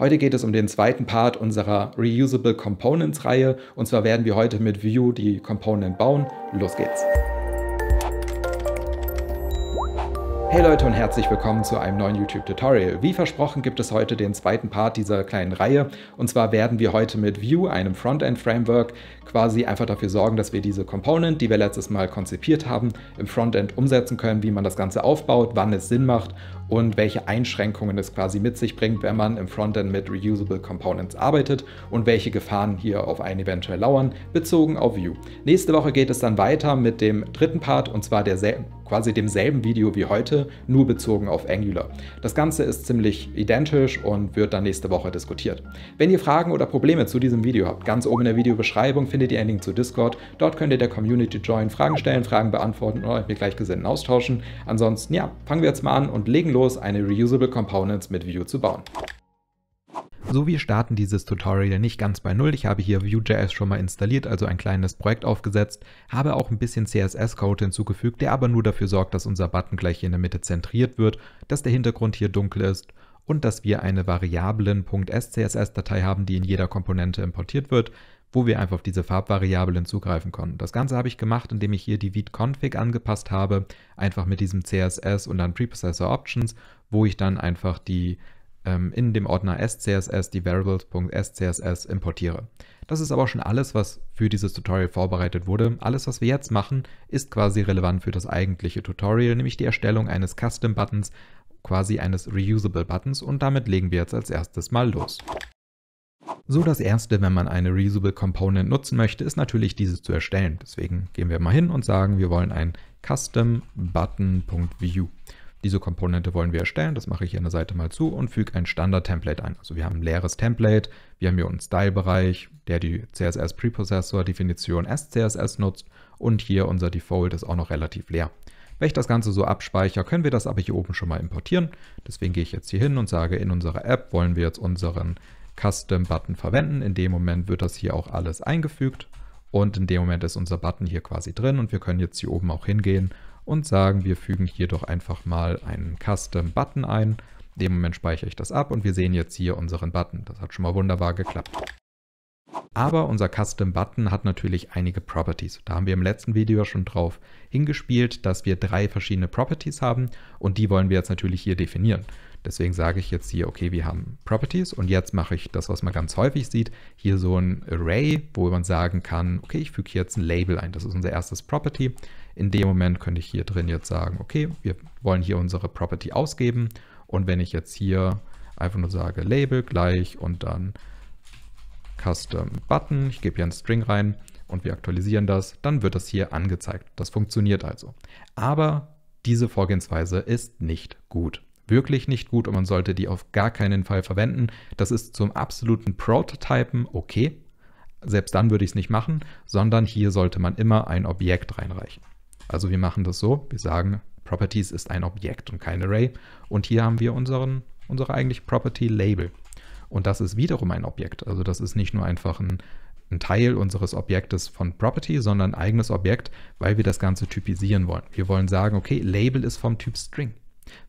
Heute geht es um den zweiten Part unserer Reusable Components Reihe und zwar werden wir heute mit Vue die Component bauen. Los geht's! Hey Leute und herzlich willkommen zu einem neuen YouTube-Tutorial. Wie versprochen gibt es heute den zweiten Part dieser kleinen Reihe. Und zwar werden wir heute mit Vue, einem Frontend-Framework, quasi einfach dafür sorgen, dass wir diese Component, die wir letztes Mal konzipiert haben, im Frontend umsetzen können, wie man das Ganze aufbaut, wann es Sinn macht und welche Einschränkungen es quasi mit sich bringt, wenn man im Frontend mit Reusable Components arbeitet und welche Gefahren hier auf einen eventuell lauern, bezogen auf Vue. Nächste Woche geht es dann weiter mit dem dritten Part und zwar derselben quasi demselben Video wie heute, nur bezogen auf Angular. Das Ganze ist ziemlich identisch und wird dann nächste Woche diskutiert. Wenn ihr Fragen oder Probleme zu diesem Video habt, ganz oben in der Videobeschreibung findet ihr einen Link zu Discord. Dort könnt ihr der Community join, Fragen stellen, Fragen beantworten oder euch mit Gleichgesinnten austauschen. Ansonsten, ja, fangen wir jetzt mal an und legen los Windows eine Reusable Components mit Vue zu bauen. So, wir starten dieses Tutorial nicht ganz bei Null. Ich habe hier Vue.js schon mal installiert, also ein kleines Projekt aufgesetzt, habe auch ein bisschen CSS-Code hinzugefügt, der aber nur dafür sorgt, dass unser Button gleich hier in der Mitte zentriert wird, dass der Hintergrund hier dunkel ist und dass wir eine variablen.scss-Datei haben, die in jeder Komponente importiert wird wo wir einfach auf diese Farbvariablen zugreifen konnten. Das Ganze habe ich gemacht, indem ich hier die Vite-Config angepasst habe, einfach mit diesem CSS und dann Preprocessor Options, wo ich dann einfach die ähm, in dem Ordner SCSS die Variables.scss importiere. Das ist aber auch schon alles, was für dieses Tutorial vorbereitet wurde. Alles, was wir jetzt machen, ist quasi relevant für das eigentliche Tutorial, nämlich die Erstellung eines Custom-Buttons, quasi eines Reusable-Buttons und damit legen wir jetzt als erstes mal los. So das erste, wenn man eine Reusable Component nutzen möchte, ist natürlich diese zu erstellen. Deswegen gehen wir mal hin und sagen, wir wollen ein Custom Button.view. Diese Komponente wollen wir erstellen, das mache ich hier an der Seite mal zu und füge ein Standard-Template ein. Also wir haben ein leeres Template, wir haben hier einen Style-Bereich, der die CSS-Preprocessor-Definition SCSS nutzt und hier unser Default ist auch noch relativ leer. Wenn ich das Ganze so abspeichere, können wir das aber hier oben schon mal importieren. Deswegen gehe ich jetzt hier hin und sage, in unserer App wollen wir jetzt unseren Custom Button verwenden. In dem Moment wird das hier auch alles eingefügt und in dem Moment ist unser Button hier quasi drin und wir können jetzt hier oben auch hingehen und sagen, wir fügen hier doch einfach mal einen Custom Button ein. In dem Moment speichere ich das ab und wir sehen jetzt hier unseren Button. Das hat schon mal wunderbar geklappt. Aber unser Custom Button hat natürlich einige Properties. Da haben wir im letzten Video schon drauf hingespielt, dass wir drei verschiedene Properties haben und die wollen wir jetzt natürlich hier definieren. Deswegen sage ich jetzt hier, okay, wir haben Properties und jetzt mache ich das, was man ganz häufig sieht, hier so ein Array, wo man sagen kann, okay, ich füge hier jetzt ein Label ein. Das ist unser erstes Property. In dem Moment könnte ich hier drin jetzt sagen, okay, wir wollen hier unsere Property ausgeben. Und wenn ich jetzt hier einfach nur sage Label gleich und dann Custom Button, ich gebe hier einen String rein und wir aktualisieren das, dann wird das hier angezeigt. Das funktioniert also. Aber diese Vorgehensweise ist nicht gut wirklich nicht gut und man sollte die auf gar keinen Fall verwenden. Das ist zum absoluten Prototypen okay. Selbst dann würde ich es nicht machen, sondern hier sollte man immer ein Objekt reinreichen. Also wir machen das so, wir sagen, Properties ist ein Objekt und kein Array. Und hier haben wir unseren, unsere eigentlich Property Label. Und das ist wiederum ein Objekt. Also das ist nicht nur einfach ein, ein Teil unseres Objektes von Property, sondern ein eigenes Objekt, weil wir das Ganze typisieren wollen. Wir wollen sagen, okay, Label ist vom Typ String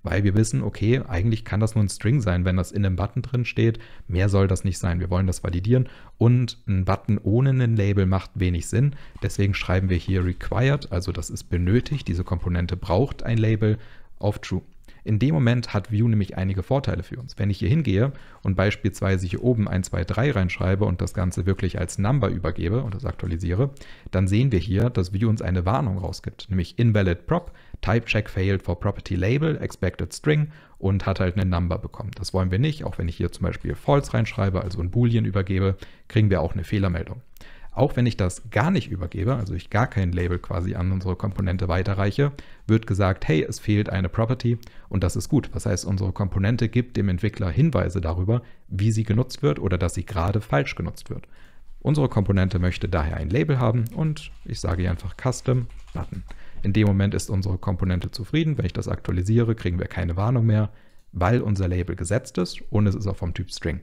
weil wir wissen, okay, eigentlich kann das nur ein String sein, wenn das in einem Button drin steht. Mehr soll das nicht sein. Wir wollen das validieren und ein Button ohne ein Label macht wenig Sinn. Deswegen schreiben wir hier required, also das ist benötigt. Diese Komponente braucht ein Label auf true. In dem Moment hat View nämlich einige Vorteile für uns. Wenn ich hier hingehe und beispielsweise hier oben 1, 2, 3 reinschreibe und das Ganze wirklich als Number übergebe und das aktualisiere, dann sehen wir hier, dass View uns eine Warnung rausgibt, nämlich invalid prop, type check failed for property label, expected string und hat halt eine Number bekommen. Das wollen wir nicht. Auch wenn ich hier zum Beispiel false reinschreibe, also ein Boolean übergebe, kriegen wir auch eine Fehlermeldung. Auch wenn ich das gar nicht übergebe, also ich gar kein Label quasi an unsere Komponente weiterreiche, wird gesagt, hey, es fehlt eine Property und das ist gut. Das heißt, unsere Komponente gibt dem Entwickler Hinweise darüber, wie sie genutzt wird oder dass sie gerade falsch genutzt wird. Unsere Komponente möchte daher ein Label haben und ich sage hier einfach Custom Button. In dem Moment ist unsere Komponente zufrieden. Wenn ich das aktualisiere, kriegen wir keine Warnung mehr, weil unser Label gesetzt ist und es ist auch vom Typ String.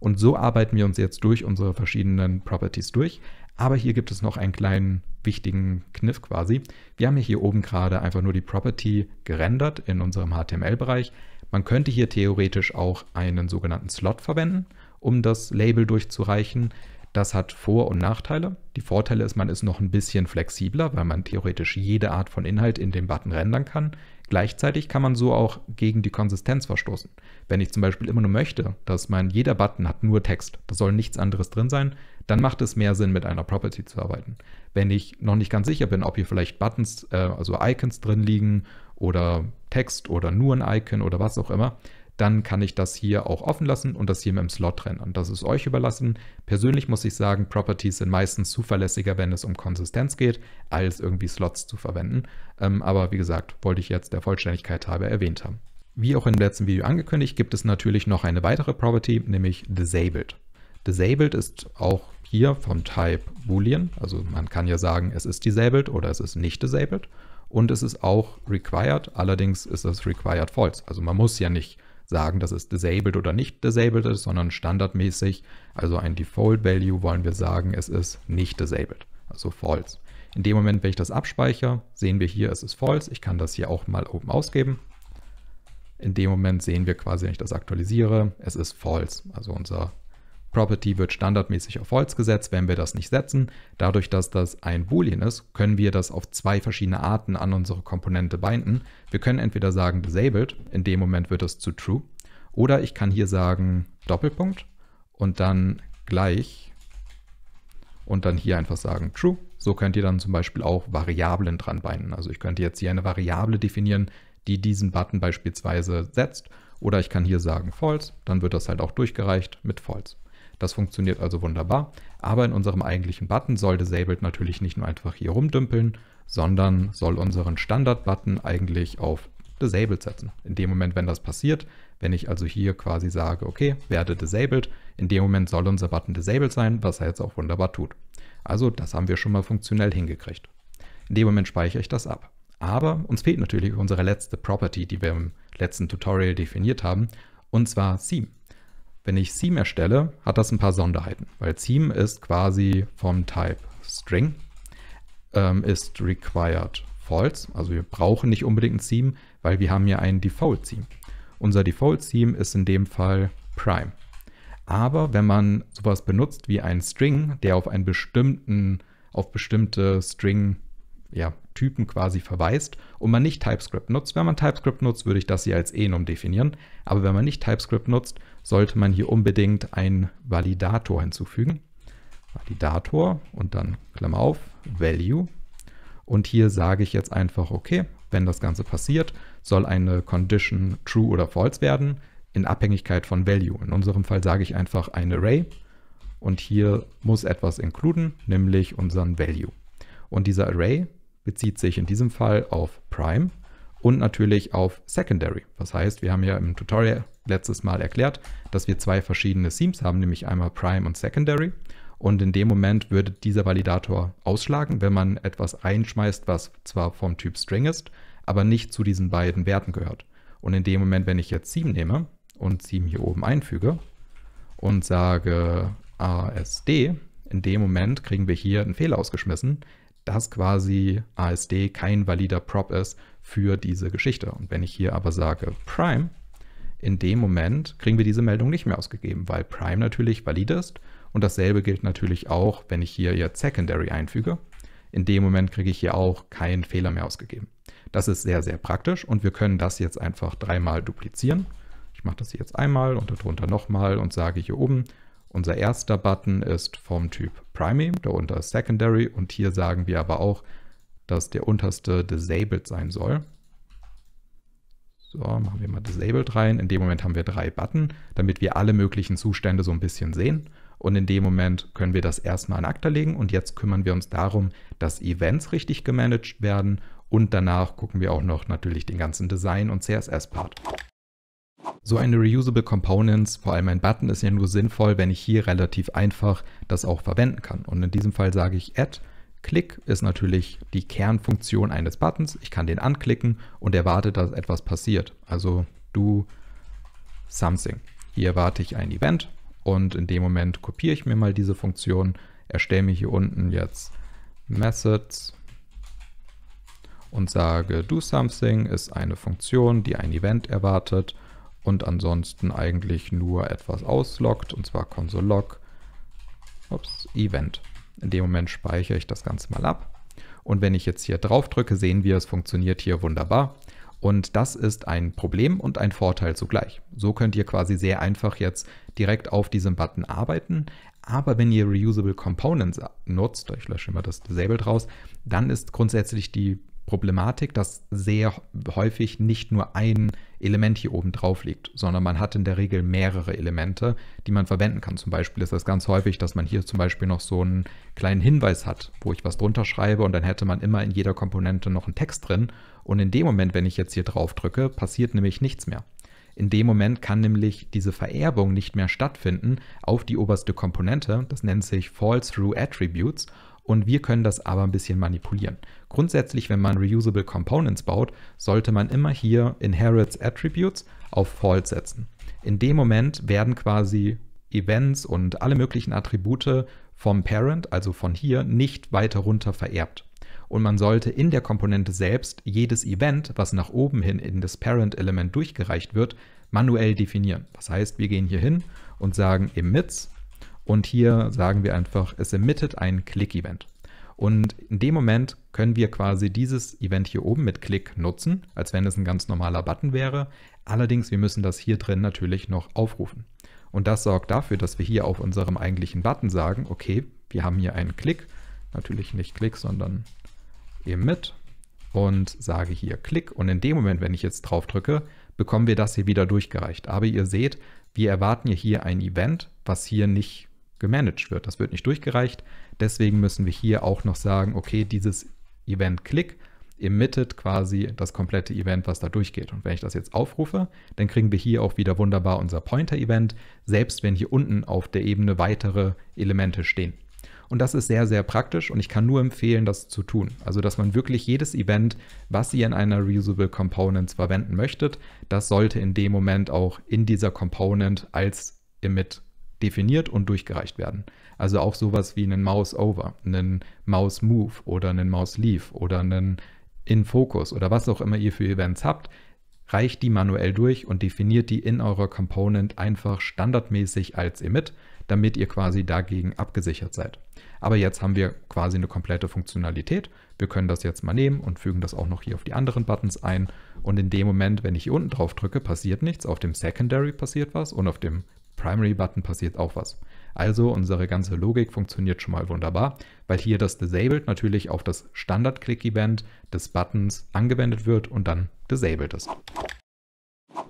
Und so arbeiten wir uns jetzt durch unsere verschiedenen Properties durch. Aber hier gibt es noch einen kleinen wichtigen Kniff quasi. Wir haben hier oben gerade einfach nur die Property gerendert in unserem HTML-Bereich. Man könnte hier theoretisch auch einen sogenannten Slot verwenden, um das Label durchzureichen. Das hat Vor- und Nachteile. Die Vorteile ist, man ist noch ein bisschen flexibler, weil man theoretisch jede Art von Inhalt in dem Button rendern kann. Gleichzeitig kann man so auch gegen die Konsistenz verstoßen. Wenn ich zum Beispiel immer nur möchte, dass mein jeder Button hat nur Text, da soll nichts anderes drin sein, dann macht es mehr Sinn, mit einer Property zu arbeiten. Wenn ich noch nicht ganz sicher bin, ob hier vielleicht Buttons, äh, also Icons drin liegen oder Text oder nur ein Icon oder was auch immer, dann kann ich das hier auch offen lassen und das hier mit dem Slot trennen. Und das ist euch überlassen. Persönlich muss ich sagen, Properties sind meistens zuverlässiger, wenn es um Konsistenz geht, als irgendwie Slots zu verwenden. Ähm, aber wie gesagt, wollte ich jetzt der Vollständigkeit halber erwähnt haben. Wie auch im letzten Video angekündigt, gibt es natürlich noch eine weitere Property, nämlich Disabled. Disabled ist auch hier vom Type Boolean, also man kann ja sagen, es ist disabled oder es ist nicht disabled und es ist auch required, allerdings ist das required false. Also man muss ja nicht sagen, dass es disabled oder nicht disabled ist, sondern standardmäßig, also ein Default Value wollen wir sagen, es ist nicht disabled, also false. In dem Moment, wenn ich das abspeichere, sehen wir hier, es ist false. Ich kann das hier auch mal oben ausgeben. In dem Moment sehen wir quasi, wenn ich das aktualisiere, es ist false. Also unser Property wird standardmäßig auf False gesetzt, wenn wir das nicht setzen. Dadurch, dass das ein Boolean ist, können wir das auf zwei verschiedene Arten an unsere Komponente binden. Wir können entweder sagen disabled, in dem Moment wird das zu true, oder ich kann hier sagen Doppelpunkt und dann gleich und dann hier einfach sagen true. So könnt ihr dann zum Beispiel auch Variablen dran binden. Also ich könnte jetzt hier eine Variable definieren, die diesen Button beispielsweise setzt. Oder ich kann hier sagen false, dann wird das halt auch durchgereicht mit false. Das funktioniert also wunderbar, aber in unserem eigentlichen Button soll Disabled natürlich nicht nur einfach hier rumdümpeln, sondern soll unseren Standard-Button eigentlich auf Disabled setzen. In dem Moment, wenn das passiert, wenn ich also hier quasi sage, okay, werde Disabled, in dem Moment soll unser Button Disabled sein, was er jetzt auch wunderbar tut. Also das haben wir schon mal funktionell hingekriegt. In dem Moment speichere ich das ab. Aber uns fehlt natürlich unsere letzte Property, die wir im letzten Tutorial definiert haben, und zwar Theme. Wenn ich Seam erstelle, hat das ein paar Sonderheiten, weil Seam ist quasi vom Type String, ähm, ist required false, also wir brauchen nicht unbedingt ein Seam, weil wir haben ja ein Default Seam. Unser Default Seam ist in dem Fall Prime. Aber wenn man sowas benutzt wie einen String, der auf einen bestimmten, auf bestimmte String ja, Typen quasi verweist und man nicht TypeScript nutzt. Wenn man TypeScript nutzt, würde ich das hier als Enum definieren. Aber wenn man nicht TypeScript nutzt, sollte man hier unbedingt einen Validator hinzufügen. Validator und dann Klammer auf, Value. Und hier sage ich jetzt einfach, okay, wenn das Ganze passiert, soll eine Condition true oder false werden in Abhängigkeit von Value. In unserem Fall sage ich einfach ein Array und hier muss etwas inkluden, nämlich unseren Value. Und dieser Array bezieht sich in diesem Fall auf Prime und natürlich auf Secondary. Das heißt, wir haben ja im Tutorial letztes Mal erklärt, dass wir zwei verschiedene Themes haben, nämlich einmal Prime und Secondary. Und in dem Moment würde dieser Validator ausschlagen, wenn man etwas einschmeißt, was zwar vom Typ String ist, aber nicht zu diesen beiden Werten gehört. Und in dem Moment, wenn ich jetzt Theme nehme und Theme hier oben einfüge und sage ASD, in dem Moment kriegen wir hier einen Fehler ausgeschmissen, dass quasi ASD kein valider Prop ist für diese Geschichte. Und wenn ich hier aber sage Prime, in dem Moment kriegen wir diese Meldung nicht mehr ausgegeben, weil Prime natürlich valid ist. Und dasselbe gilt natürlich auch, wenn ich hier jetzt Secondary einfüge. In dem Moment kriege ich hier auch keinen Fehler mehr ausgegeben. Das ist sehr, sehr praktisch und wir können das jetzt einfach dreimal duplizieren. Ich mache das jetzt einmal und darunter nochmal und sage hier oben unser erster Button ist vom Typ Primary, darunter Secondary und hier sagen wir aber auch, dass der unterste disabled sein soll. So, machen wir mal disabled rein. In dem Moment haben wir drei Button, damit wir alle möglichen Zustände so ein bisschen sehen. Und in dem Moment können wir das erstmal in Akta legen und jetzt kümmern wir uns darum, dass Events richtig gemanagt werden und danach gucken wir auch noch natürlich den ganzen Design- und CSS-Part. So eine Reusable Components, vor allem ein Button, ist ja nur sinnvoll, wenn ich hier relativ einfach das auch verwenden kann. Und in diesem Fall sage ich Add. Klick ist natürlich die Kernfunktion eines Buttons. Ich kann den anklicken und erwarte, dass etwas passiert. Also do something. Hier erwarte ich ein Event und in dem Moment kopiere ich mir mal diese Funktion, erstelle mir hier unten jetzt Methods und sage do something ist eine Funktion, die ein Event erwartet und ansonsten eigentlich nur etwas ausloggt, und zwar console.log ups, Event. In dem Moment speichere ich das Ganze mal ab. Und wenn ich jetzt hier drauf drücke, sehen wir, es funktioniert hier wunderbar. Und das ist ein Problem und ein Vorteil zugleich. So könnt ihr quasi sehr einfach jetzt direkt auf diesem Button arbeiten. Aber wenn ihr Reusable Components nutzt, ich lösche immer das Disabled raus, dann ist grundsätzlich die Problematik, dass sehr häufig nicht nur ein Element hier oben drauf liegt, sondern man hat in der Regel mehrere Elemente, die man verwenden kann. Zum Beispiel ist das ganz häufig, dass man hier zum Beispiel noch so einen kleinen Hinweis hat, wo ich was drunter schreibe und dann hätte man immer in jeder Komponente noch einen Text drin. Und in dem Moment, wenn ich jetzt hier drauf drücke, passiert nämlich nichts mehr. In dem Moment kann nämlich diese Vererbung nicht mehr stattfinden auf die oberste Komponente. Das nennt sich Fall Through Attributes und wir können das aber ein bisschen manipulieren. Grundsätzlich, wenn man Reusable Components baut, sollte man immer hier Inherits Attributes auf False setzen. In dem Moment werden quasi Events und alle möglichen Attribute vom Parent, also von hier, nicht weiter runter vererbt. Und man sollte in der Komponente selbst jedes Event, was nach oben hin in das Parent-Element durchgereicht wird, manuell definieren. Das heißt, wir gehen hier hin und sagen emits und hier sagen wir einfach, es emittet ein Click-Event. Und in dem Moment können wir quasi dieses Event hier oben mit Klick nutzen, als wenn es ein ganz normaler Button wäre. Allerdings, wir müssen das hier drin natürlich noch aufrufen. Und das sorgt dafür, dass wir hier auf unserem eigentlichen Button sagen, okay, wir haben hier einen Klick, natürlich nicht Klick, sondern eben mit und sage hier Klick. Und in dem Moment, wenn ich jetzt drauf drücke, bekommen wir das hier wieder durchgereicht. Aber ihr seht, wir erwarten hier ein Event, was hier nicht gemanagt wird. Das wird nicht durchgereicht. Deswegen müssen wir hier auch noch sagen, okay, dieses Event click emittet quasi das komplette Event, was da durchgeht. Und wenn ich das jetzt aufrufe, dann kriegen wir hier auch wieder wunderbar unser Pointer-Event, selbst wenn hier unten auf der Ebene weitere Elemente stehen. Und das ist sehr, sehr praktisch und ich kann nur empfehlen, das zu tun. Also, dass man wirklich jedes Event, was ihr in einer Reusable Components verwenden möchtet, das sollte in dem Moment auch in dieser Component als Emit definiert und durchgereicht werden. Also auch sowas wie einen Mouse Over, einen Mouse Move oder einen Mouse Leave oder einen In Focus oder was auch immer ihr für Events habt, reicht die manuell durch und definiert die in eurer Component einfach standardmäßig als Emit, damit ihr quasi dagegen abgesichert seid. Aber jetzt haben wir quasi eine komplette Funktionalität. Wir können das jetzt mal nehmen und fügen das auch noch hier auf die anderen Buttons ein. Und in dem Moment, wenn ich hier unten drauf drücke, passiert nichts. Auf dem Secondary passiert was und auf dem Primary Button passiert auch was. Also unsere ganze Logik funktioniert schon mal wunderbar, weil hier das Disabled natürlich auf das standard Click Event des Buttons angewendet wird und dann disabled ist.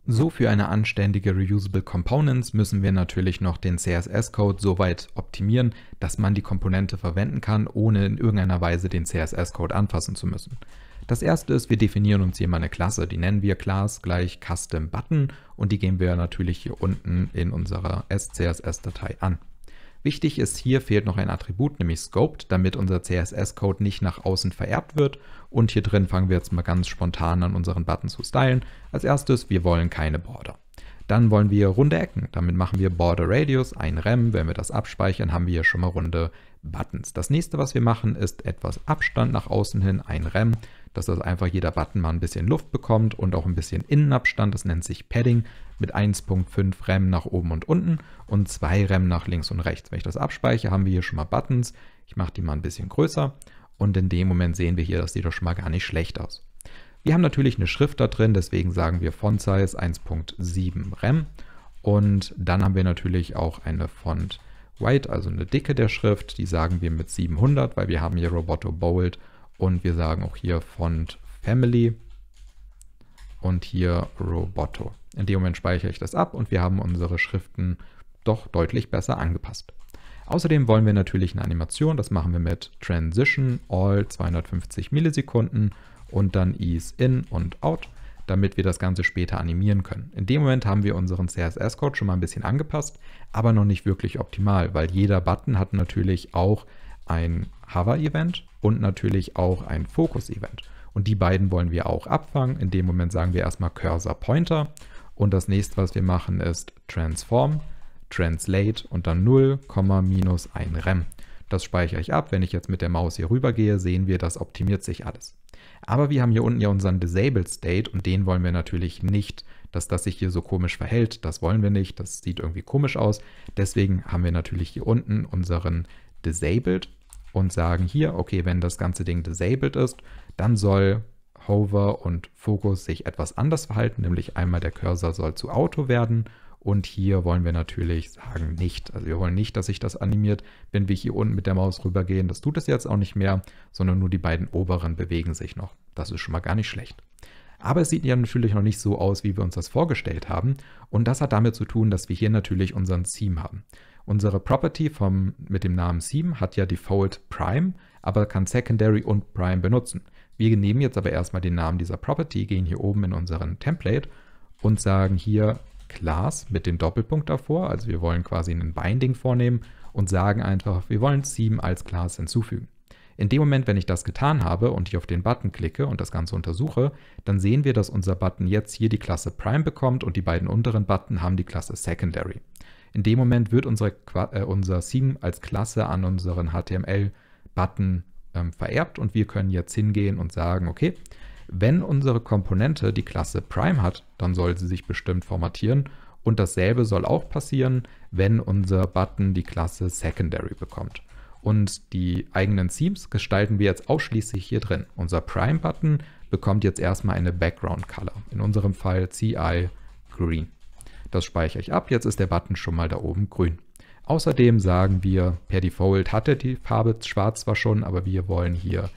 So für eine anständige Reusable Components müssen wir natürlich noch den CSS-Code so weit optimieren, dass man die Komponente verwenden kann, ohne in irgendeiner Weise den CSS-Code anfassen zu müssen. Das erste ist, wir definieren uns hier mal eine Klasse, die nennen wir Class gleich Custom Button und die geben wir natürlich hier unten in unserer SCSS-Datei an. Wichtig ist, hier fehlt noch ein Attribut, nämlich Scoped, damit unser CSS-Code nicht nach außen vererbt wird und hier drin fangen wir jetzt mal ganz spontan an, unseren Button zu stylen. Als erstes, wir wollen keine Border. Dann wollen wir runde Ecken. Damit machen wir Border Radius, ein Rem. Wenn wir das abspeichern, haben wir hier schon mal runde Buttons. Das nächste, was wir machen, ist etwas Abstand nach außen hin, ein Rem, dass das einfach jeder Button mal ein bisschen Luft bekommt und auch ein bisschen Innenabstand. Das nennt sich Padding mit 1.5 Rem nach oben und unten und 2 Rem nach links und rechts. Wenn ich das abspeichere, haben wir hier schon mal Buttons. Ich mache die mal ein bisschen größer und in dem Moment sehen wir hier, das sieht doch schon mal gar nicht schlecht aus. Wir haben natürlich eine Schrift da drin, deswegen sagen wir Font Size 1.7 Rem. Und dann haben wir natürlich auch eine Font White, also eine Dicke der Schrift. Die sagen wir mit 700, weil wir haben hier Roboto Bold. Und wir sagen auch hier Font Family und hier Roboto. In dem Moment speichere ich das ab und wir haben unsere Schriften doch deutlich besser angepasst. Außerdem wollen wir natürlich eine Animation, das machen wir mit Transition, All 250 Millisekunden und dann Ease In und Out, damit wir das Ganze später animieren können. In dem Moment haben wir unseren CSS-Code schon mal ein bisschen angepasst, aber noch nicht wirklich optimal, weil jeder Button hat natürlich auch ein Hover-Event und natürlich auch ein Fokus-Event. Und die beiden wollen wir auch abfangen. In dem Moment sagen wir erstmal Cursor Pointer. Und das nächste, was wir machen, ist Transform translate und dann 0, minus 1 rem. Das speichere ich ab. Wenn ich jetzt mit der Maus hier rüber gehe, sehen wir, das optimiert sich alles. Aber wir haben hier unten ja unseren Disabled State und den wollen wir natürlich nicht, dass das sich hier so komisch verhält. Das wollen wir nicht, das sieht irgendwie komisch aus. Deswegen haben wir natürlich hier unten unseren Disabled und sagen hier, okay, wenn das ganze Ding disabled ist, dann soll Hover und Fokus sich etwas anders verhalten, nämlich einmal der Cursor soll zu Auto werden und hier wollen wir natürlich sagen, nicht. Also wir wollen nicht, dass sich das animiert, wenn wir hier unten mit der Maus rübergehen. Das tut es jetzt auch nicht mehr, sondern nur die beiden oberen bewegen sich noch. Das ist schon mal gar nicht schlecht. Aber es sieht ja natürlich noch nicht so aus, wie wir uns das vorgestellt haben. Und das hat damit zu tun, dass wir hier natürlich unseren Theme haben. Unsere Property vom, mit dem Namen Theme hat ja Default Prime, aber kann Secondary und Prime benutzen. Wir nehmen jetzt aber erstmal den Namen dieser Property, gehen hier oben in unseren Template und sagen hier Class mit dem Doppelpunkt davor. Also wir wollen quasi einen Binding vornehmen und sagen einfach, wir wollen Seam als Class hinzufügen. In dem Moment, wenn ich das getan habe und ich auf den Button klicke und das Ganze untersuche, dann sehen wir, dass unser Button jetzt hier die Klasse Prime bekommt und die beiden unteren Button haben die Klasse Secondary. In dem Moment wird unsere, äh, unser Theme als Klasse an unseren HTML-Button ähm, vererbt und wir können jetzt hingehen und sagen, okay, wenn unsere Komponente die Klasse Prime hat, dann soll sie sich bestimmt formatieren und dasselbe soll auch passieren, wenn unser Button die Klasse Secondary bekommt. Und die eigenen Themes gestalten wir jetzt ausschließlich hier drin. Unser Prime-Button bekommt jetzt erstmal eine Background-Color. In unserem Fall CI Green. Das speichere ich ab. Jetzt ist der Button schon mal da oben grün. Außerdem sagen wir, per Default hatte die Farbe schwarz zwar schon, aber wir wollen hier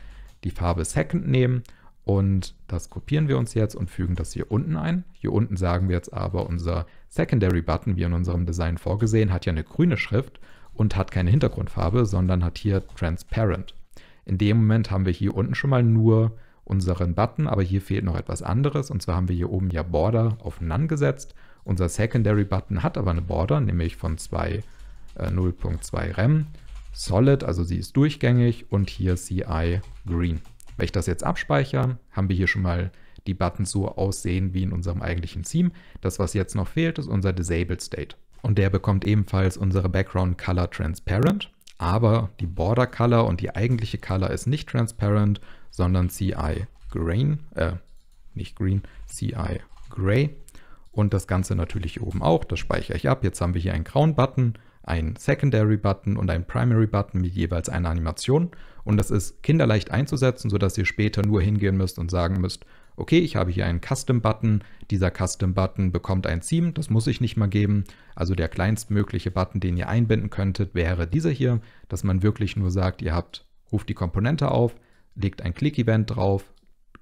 die Farbe Second nehmen und das kopieren wir uns jetzt und fügen das hier unten ein. Hier unten sagen wir jetzt aber, unser Secondary Button, wie in unserem Design vorgesehen, hat ja eine grüne Schrift und hat keine Hintergrundfarbe, sondern hat hier Transparent. In dem Moment haben wir hier unten schon mal nur unseren Button, aber hier fehlt noch etwas anderes. Und zwar haben wir hier oben ja Border auf None gesetzt. Unser Secondary Button hat aber eine Border, nämlich von 2, äh, Rem, Solid, also sie ist durchgängig und hier CI Green. Wenn ich das jetzt abspeichere, haben wir hier schon mal die Buttons so aussehen wie in unserem eigentlichen Theme. Das, was jetzt noch fehlt, ist unser Disabled State. Und der bekommt ebenfalls unsere Background Color Transparent, aber die Border Color und die eigentliche Color ist nicht transparent, sondern CI Green, äh, nicht Green, CI Gray. Und das Ganze natürlich oben auch, das speichere ich ab. Jetzt haben wir hier einen grauen Button ein Secondary Button und ein Primary Button mit jeweils einer Animation. Und das ist kinderleicht einzusetzen, sodass ihr später nur hingehen müsst und sagen müsst, okay, ich habe hier einen Custom Button, dieser Custom Button bekommt ein Theme, das muss ich nicht mal geben. Also der kleinstmögliche Button, den ihr einbinden könntet, wäre dieser hier, dass man wirklich nur sagt, ihr habt, ruft die Komponente auf, legt ein Click-Event drauf,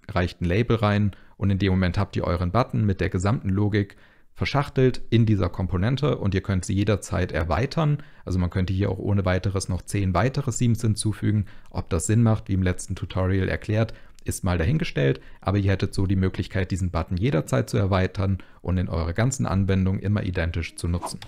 reicht ein Label rein und in dem Moment habt ihr euren Button mit der gesamten Logik, verschachtelt in dieser Komponente und ihr könnt sie jederzeit erweitern. Also man könnte hier auch ohne weiteres noch zehn weitere Themes hinzufügen. Ob das Sinn macht, wie im letzten Tutorial erklärt, ist mal dahingestellt, aber ihr hättet so die Möglichkeit, diesen Button jederzeit zu erweitern und in eurer ganzen Anwendung immer identisch zu nutzen.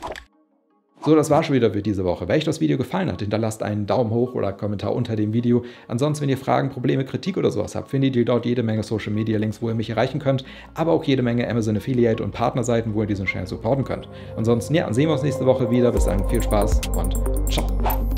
So, das war schon wieder für diese Woche. Wenn euch das Video gefallen hat, hinterlasst einen Daumen hoch oder einen Kommentar unter dem Video. Ansonsten, wenn ihr Fragen, Probleme, Kritik oder sowas habt, findet ihr dort jede Menge Social Media Links, wo ihr mich erreichen könnt, aber auch jede Menge Amazon Affiliate und Partnerseiten, wo ihr diesen Channel supporten könnt. Ansonsten, ja, dann sehen wir uns nächste Woche wieder. Bis dann, viel Spaß und ciao.